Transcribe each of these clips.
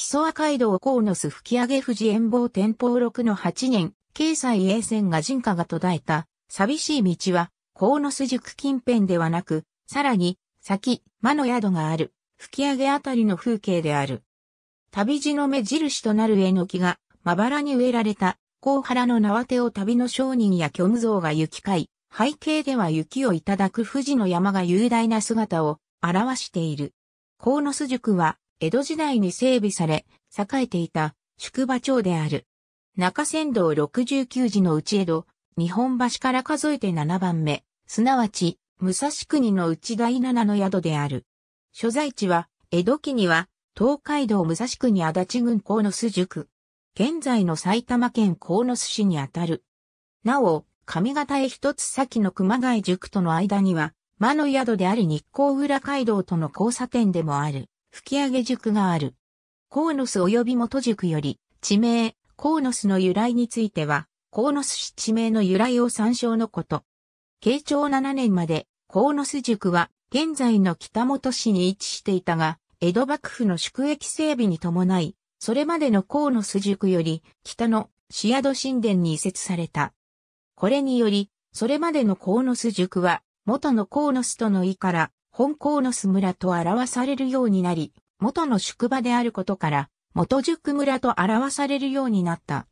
木曽和街道野巣吹上富士遠望天保六の八年、京西栄線が人家が途絶えた、寂しい道は、野巣塾近辺ではなく、さらに、先、間の宿がある、吹上あたりの風景である。旅路の目印となる絵の木が、まばらに植えられた、甲原の縄手を旅の商人や虚無像が行き交い、背景では雪をいただく富士の山が雄大な姿を表している。野巣塾は江戸時代に整備され、栄えていた宿場町である。中山道69時のうち江戸、日本橋から数えて7番目、すなわち、武蔵国の内第七の宿である。所在地は、江戸期には、東海道武蔵国足立郡野巣宿。現在の埼玉県野巣市にあたる。なお、上方へ一つ先の熊谷塾との間には、魔の宿であり日光浦街道との交差点でもある。吹上塾がある。コーノス及び元塾より、地名、コーノスの由来については、コーノス市地名の由来を参照のこと。慶長7年まで、コーノス塾は、現在の北本市に位置していたが、江戸幕府の宿役整備に伴い、それまでのコーノス塾より、北のシアド神殿に移設された。これにより、それまでのコーノス塾は、元のコーノスとの意から、本校の巣村と表されるようになり、元の宿場であることから、元宿村と表されるようになった。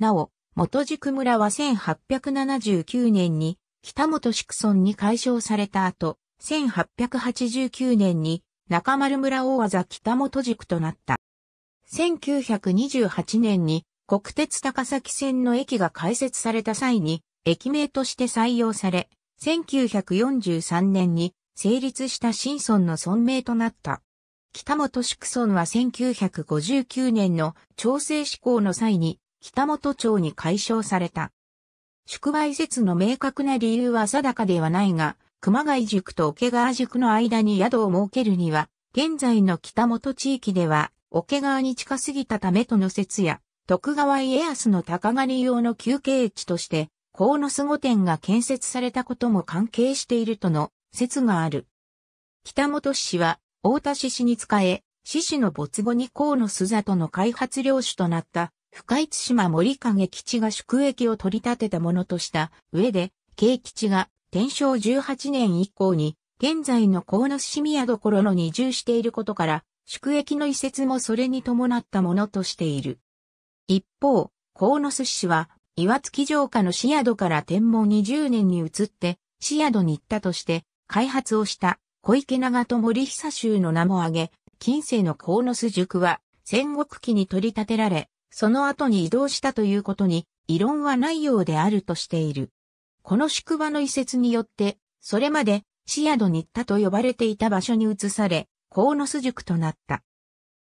なお、元宿村は1879年に北本宿村に解消された後、1889年に中丸村大技北本宿となった。1928年に国鉄高崎線の駅が開設された際に駅名として採用され、1943年に成立した新村の村名となった。北本宿村は1959年の調整施行の際に北本町に解消された。宿売説の明確な理由は定かではないが、熊谷塾と桶川塾の間に宿を設けるには、現在の北本地域では桶川に近すぎたためとの説や、徳川家康の高狩り用の休憩地として、鴻巣御殿が建設されたことも関係しているとの説がある。北本氏は、大田氏氏に仕え、獅子の没後に河野須里の開発領主となった深津島森影吉が宿益を取り立てたものとした上で、慶吉が天正18年以降に現在の河野市宮所の二重住していることから、宿益の移設もそれに伴ったものとしている。一方、河野寿司は岩月城下の市宿から天文20年に移って、市宿に行ったとして、開発をした小池長友森久衆の名も挙げ、近世の鴻巣塾は戦国期に取り立てられ、その後に移動したということに異論はないようであるとしている。この宿場の移設によって、それまで、市宿に行ったと呼ばれていた場所に移され、鴻巣塾となった。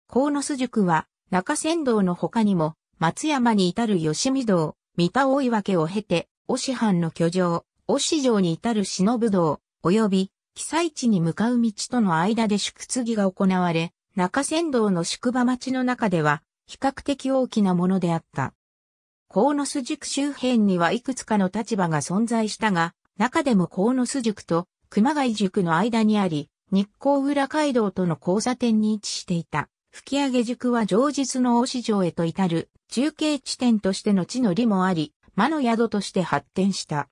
鴻巣塾は、中山道の他にも、松山に至る吉見道、三田大岩家を経て、押藩の居城、押城に至る忍道、及び被災地に向かう道との間で宿継が行われ、中山道の宿場町の中では比較的大きなものであった。野巣塾周辺にはいくつかの立場が存在したが、中でも野巣塾と熊谷塾の間にあり、日光浦街道との交差点に位置していた。吹上塾は上日の大市場へと至る中継地点としての地の利もあり、魔の宿として発展した。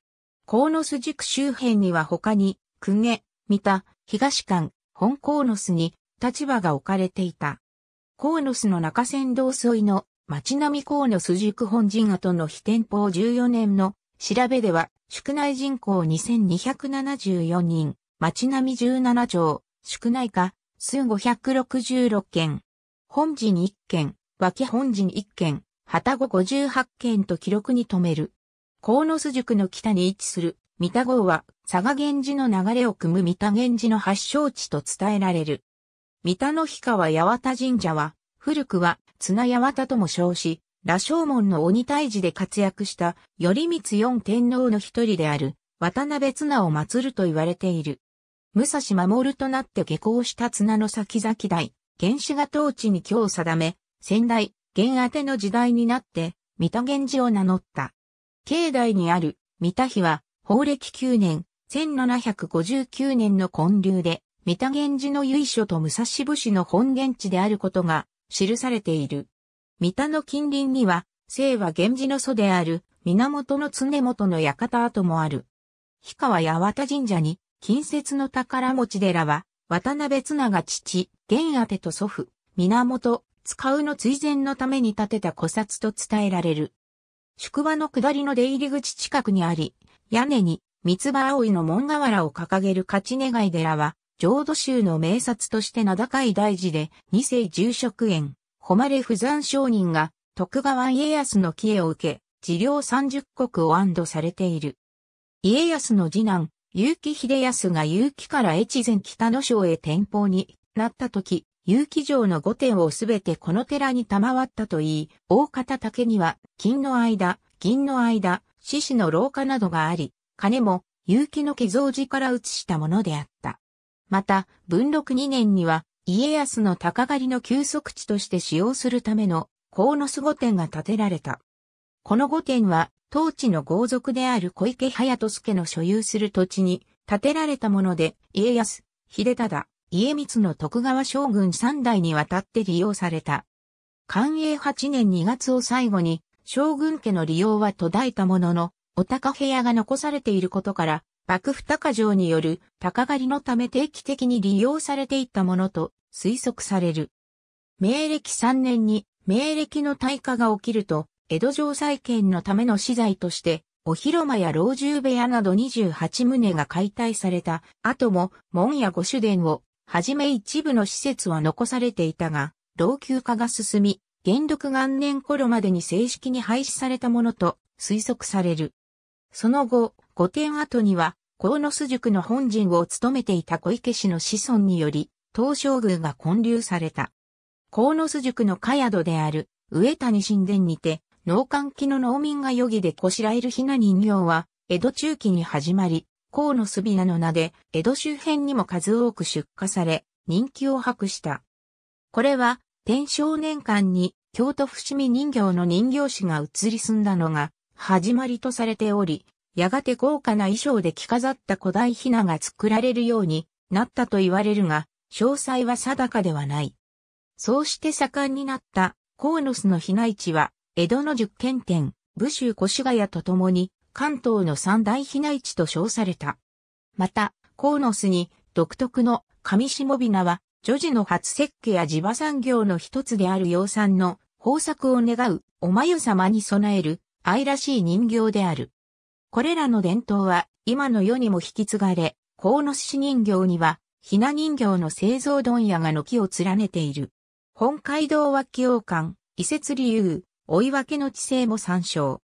ーノス塾周辺には他に、クゲ、三田、東館、本ノ巣に立場が置かれていた。ノスの中線道沿いの町並ノス塾本陣跡の非天保14年の調べでは、宿内人口2274人、町並17町、宿内化、数566件。本陣1件、脇本陣1件、旗後58件と記録に留める。鴻巣塾の北に位置する三田郷は佐賀源氏の流れを組む三田源氏の発祥地と伝えられる。三田の日川八幡神社は、古くは綱八幡とも称し、羅生門の鬼退治で活躍した頼光四天皇の一人である渡辺綱を祀ると言われている。武蔵守となって下校した綱の先々代、原始が統治に今日定め、先代、原宛の時代になって、三田源氏を名乗った。境内にある、三田碑は、法暦9年、1759年の建立で、三田源氏の由緒と武蔵武士の本源地であることが記されている。三田の近隣には、清和源氏の祖である、源の常元の館跡もある。氷川八和田神社に、近接の宝持ち寺は、渡辺綱が父、源宛と祖父、源、使うの追善のために建てた古刹と伝えられる。宿場の下りの出入り口近くにあり、屋根に三つ葉葵の門瓦を掲げる勝願い寺は、浄土宗の名刹として名高い大寺で、二世住職園、誉れ不山商人が、徳川家康の帰依を受け、治療三十国を安堵されている。家康の次男、結城秀康が結城から越前北野省へ転校になった時、有機城の御点をすべてこの寺に賜ったといい、大方竹には、金の間、銀の間、獅子の廊下などがあり、金も、有機の家造寺から移したものであった。また、文禄2年には、家康の鷹狩りの休息地として使用するための、鴻巣御殿が建てられた。この御殿は、当地の豪族である小池隼人助の所有する土地に建てられたもので、家康、秀忠、家光の徳川将軍三代にわたって利用された。寛永八年二月を最後に、将軍家の利用は途絶えたものの、お高部屋が残されていることから、幕府高城による高狩りのため定期的に利用されていったものと推測される。明暦三年に明暦の大火が起きると、江戸城再建のための資材として、お広間や老中部屋など28棟が解体された後も門や御主殿をはじめ一部の施設は残されていたが、老朽化が進み、元禄元年頃までに正式に廃止されたものと推測される。その後、5点後には、鴻巣塾の本陣を務めていた小池氏の子孫により、東照宮が建立された。鴻巣塾の家宿である、上谷神殿にて、農閑期の農民が余儀でこしらえるひな人形は、江戸中期に始まり、河野すびなの名で、江戸周辺にも数多く出荷され、人気を博した。これは、天正年間に京都伏見人形の人形師が移り住んだのが始まりとされており、やがて豪華な衣装で着飾った古代ひなが作られるようになったと言われるが、詳細は定かではない。そうして盛んになった、コーノスのひな市は、江戸の十軒店、武州越谷とともに、関東の三大避難地と称された。また、コーノスに独特の上下びなは、女児の初設計や地場産業の一つである養蚕の豊作を願うおまゆ様に備える愛らしい人形である。これらの伝統は今の世にも引き継がれ、鴻巣市人形には、ひな人形の製造問屋が軒を連ねている。本街道和気王館、遺節理由、追い分けの地勢も参照。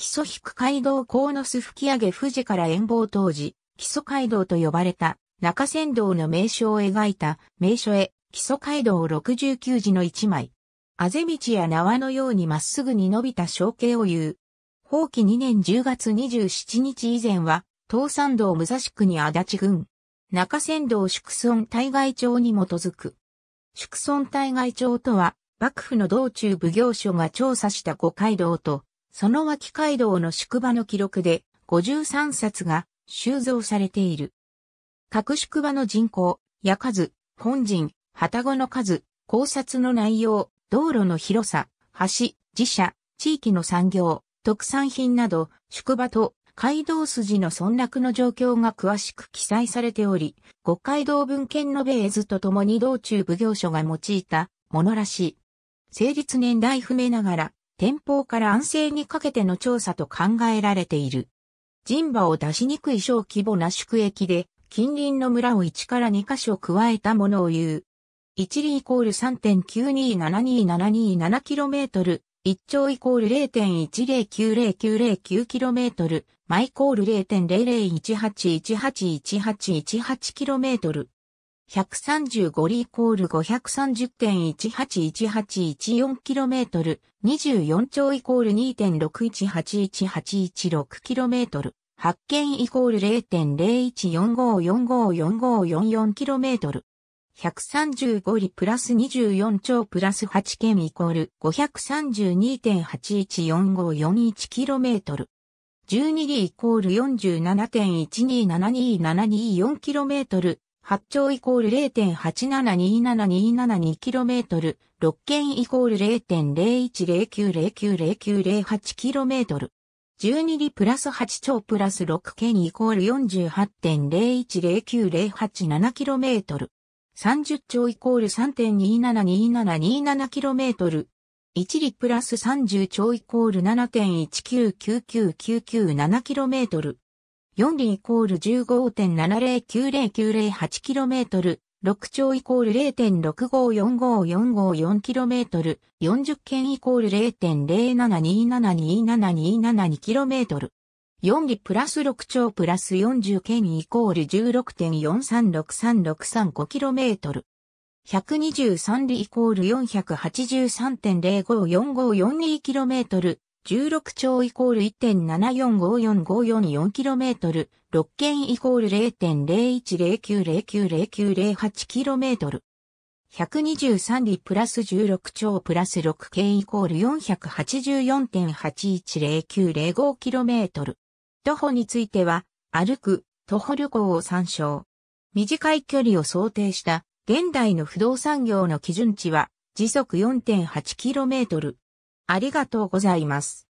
基礎引く街道鴻巣吹上富士から遠望当時、基礎街道と呼ばれた中山道の名称を描いた名所へ基礎街道69字の一枚。あぜ道や縄のようにまっすぐに伸びた小径を言う。法棄2年10月27日以前は、東山道武蔵区に足立郡。中山道宿村対外町に基づく。宿村対外町とは、幕府の道中奉行所が調査した五街道と、その脇街道の宿場の記録で53冊が収蔵されている。各宿場の人口、屋数、本陣、旗子の数、考察の内容、道路の広さ、橋、自社、地域の産業、特産品など、宿場と街道筋の村落の状況が詳しく記載されており、五街道文献のベーズとともに道中奉行所が用いたものらしい。成立年代不明ながら、天保から安政にかけての調査と考えられている。人馬を出しにくい小規模な宿駅で、近隣の村を1から2箇所加えたものを言う。1里イコール 3.92727227km、1兆イコール 0.1090909km、マイコール 0.0018181818km。135リイコール 530.1818114km24 兆イコール 2.61881816km 発見イコール 0.0145454544km 135リプラス24兆プラス8件イコール 532.814541km 12リイコール 47.1272724km 8兆イコール 0.87272727km、6件イコール 0.0109090908km。12里プラス8兆プラス6件イコール 48.010908km 7。30兆イコール 3.272727km。1里プラス30兆イコール 7.1999997km。4里イコール 15.709090km 8、6兆イコール0 6 5 4 5 4 5 4 k m 40件イコール 0.072727272km。4里プラス6兆プラス40件イコール1 6 4 3 6 3 6 3 5 k m 123里イコール 483.054542km。16兆イコール 1.745454km 4、6件イコール 0.0109090908km。123里プラス16兆プラス6件イコール4 8 4 8 1 0 9 0 5 k m 徒歩については、歩く、徒歩旅行を参照。短い距離を想定した現代の不動産業の基準値は時速 4.8km。ありがとうございます。